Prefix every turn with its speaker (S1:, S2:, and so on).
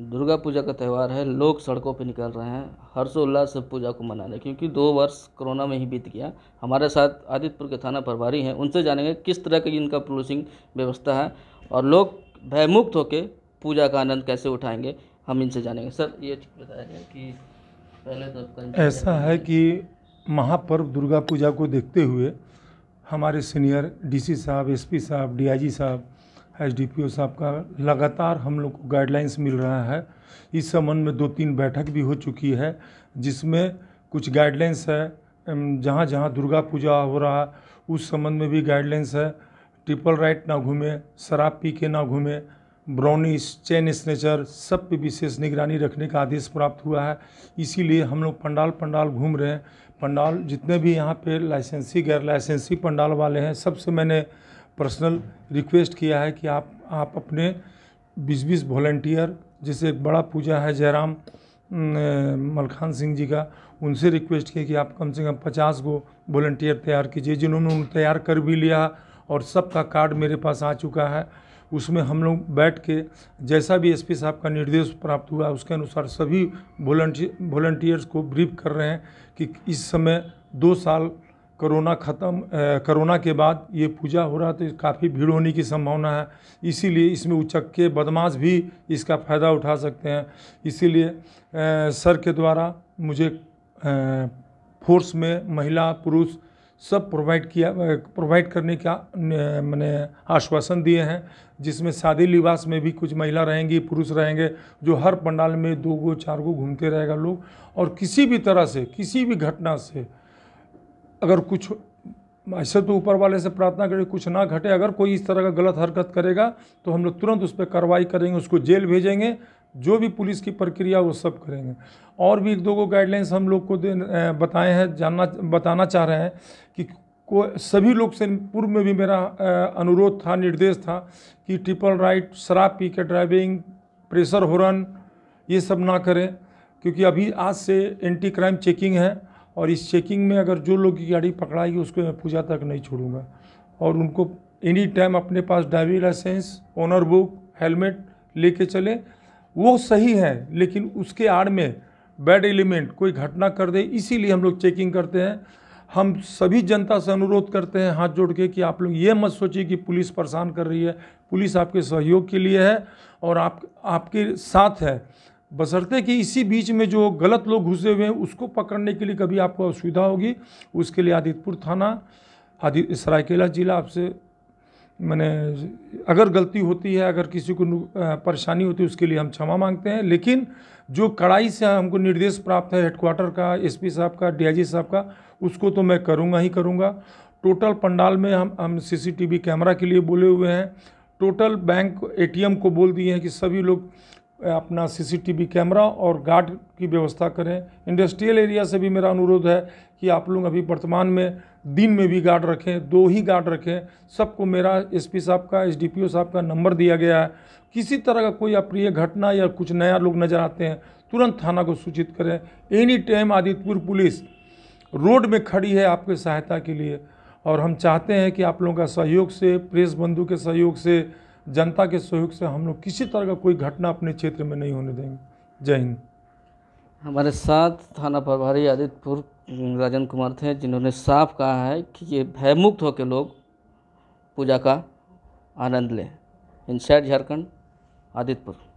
S1: दुर्गा पूजा का त्यौहार है लोग सड़कों पे निकल रहे हैं हर्षोल्लास से पूजा को मना रहे क्योंकि दो वर्ष कोरोना में ही बीत गया हमारे साथ आदित्यपुर के थाना प्रभारी हैं उनसे जानेंगे किस तरह की इनका पुलिसिंग व्यवस्था है और लोग भयमुक्त होकर पूजा का आनंद कैसे उठाएंगे हम इनसे जानेंगे सर ये बताया जाए कि पहले तो ऐसा है कि
S2: महापर्व दुर्गा पूजा को देखते हुए हमारे सीनियर डी साहब एस साहब डी साहब ओ साहब का लगातार हम लोग को गाइडलाइंस मिल रहा है इस संबंध में दो तीन बैठक भी हो चुकी है जिसमें कुछ गाइडलाइंस है जहाँ जहाँ दुर्गा पूजा हो रहा है उस संबंध में भी गाइडलाइंस है ट्रिपल राइट ना घूमें शराब पी के ना घूमें ब्राउनिस चेन स्नेचर सब पे विशेष निगरानी रखने का आदेश प्राप्त हुआ है इसीलिए हम लोग पंडाल पंडाल घूम रहे हैं पंडाल जितने भी यहाँ पे लाइसेंसी गैर लाइसेंसी पंडाल वाले हैं सबसे मैंने पर्सनल रिक्वेस्ट किया है कि आप आप अपने बीस बीस वॉल्टियर जैसे एक बड़ा पूजा है जयराम मलखान सिंह जी का उनसे रिक्वेस्ट किया कि आप कम से कम पचास गो वॉल्टियर तैयार कीजिए जिन्होंने उन्होंने तैयार कर भी लिया और सबका कार्ड मेरे पास आ चुका है उसमें हम लोग बैठ के जैसा भी एसपी साहब का निर्देश प्राप्त हुआ उसके अनुसार सभी वॉल्टियर्स को ब्रीफ कर रहे हैं कि इस समय दो साल कोरोना ख़त्म कोरोना के बाद ये पूजा हो रहा तो काफ़ी भीड़ होने की संभावना है इसीलिए इसमें उचक्के बदमाश भी इसका फ़ायदा उठा सकते हैं इसीलिए सर के द्वारा मुझे फोर्स में महिला पुरुष सब प्रोवाइड किया प्रोवाइड करने का मैंने आश्वासन दिए हैं जिसमें शादी लिबास में भी कुछ महिला रहेंगी पुरुष रहेंगे जो हर पंडाल में दो गो चार गो घूमते रहेगा लोग और किसी भी तरह से किसी भी घटना से अगर कुछ ऐसे तो ऊपर वाले से प्रार्थना करें कुछ ना घटे अगर कोई इस तरह का गलत हरकत करेगा तो हम लोग तुरंत उस पर कार्रवाई करेंगे उसको जेल भेजेंगे जो भी पुलिस की प्रक्रिया वो सब करेंगे और भी एक दो को गाइडलाइंस हम लोग को बताए हैं जानना बताना चाह रहे हैं कि को सभी लोग से पूर्व में भी मेरा अनुरोध था निर्देश था कि ट्रिपल राइट शराब पी के ड्राइविंग प्रेशर हॉर्न ये सब ना करें क्योंकि अभी आज से एंटी क्राइम चेकिंग है और इस चेकिंग में अगर जो लोग की गाड़ी पकड़ाएगी उसको मैं पूजा तक नहीं छोड़ूंगा और उनको एनी टाइम अपने पास driving licence owner book helmet लेके चले वो सही है लेकिन उसके आड़ में बैड एलिमेंट कोई घटना कर दे इसीलिए हम लोग चेकिंग करते हैं हम सभी जनता से अनुरोध करते हैं हाथ जोड़ के कि आप लोग ये मत सोचिए कि पुलिस परेशान कर रही है पुलिस आपके सहयोग के लिए है और आप आपके साथ है बसरते कि इसी बीच में जो गलत लोग घुसे हुए हैं उसको पकड़ने के लिए कभी आपको असुविधा होगी उसके लिए आदित्यपुर थाना आदि सरायकेला ज़िला आपसे मैंने अगर गलती होती है अगर किसी को परेशानी होती है उसके लिए हम क्षमा मांगते हैं लेकिन जो कड़ाई से हमको निर्देश प्राप्त है हेडक्वार्टर का एसपी साहब का डीआईजी साहब का उसको तो मैं करूँगा ही करूँगा टोटल पंडाल में हम हम सीसीटीवी कैमरा के लिए बोले हुए हैं टोटल बैंक एटीएम को बोल दिए हैं कि सभी लोग अपना सीसीटीवी कैमरा और गार्ड की व्यवस्था करें इंडस्ट्रियल एरिया से भी मेरा अनुरोध है कि आप लोग अभी वर्तमान में दिन में भी गार्ड रखें दो ही गार्ड रखें सबको मेरा एसपी साहब का एसडीपीओ साहब का नंबर दिया गया है किसी तरह का कोई अप्रिय घटना या कुछ नया लोग नज़र आते हैं तुरंत थाना को सूचित करें any time Adityapur police road में खड़ी है आपके सहायता के लिए और हम चाहते हैं कि आप लोगों का सहयोग से प्रेस बंधु के सहयोग से जनता के सहयोग से हम लोग किसी तरह का कोई घटना अपने क्षेत्र में नहीं होने देंगे
S1: जय हिंद हमारे साथ थाना प्रभारी आदित्यपुर राजन कुमार थे जिन्होंने साफ कहा है कि ये भयमुक्त होकर लोग पूजा का आनंद लें इन झारखंड आदित्यपुर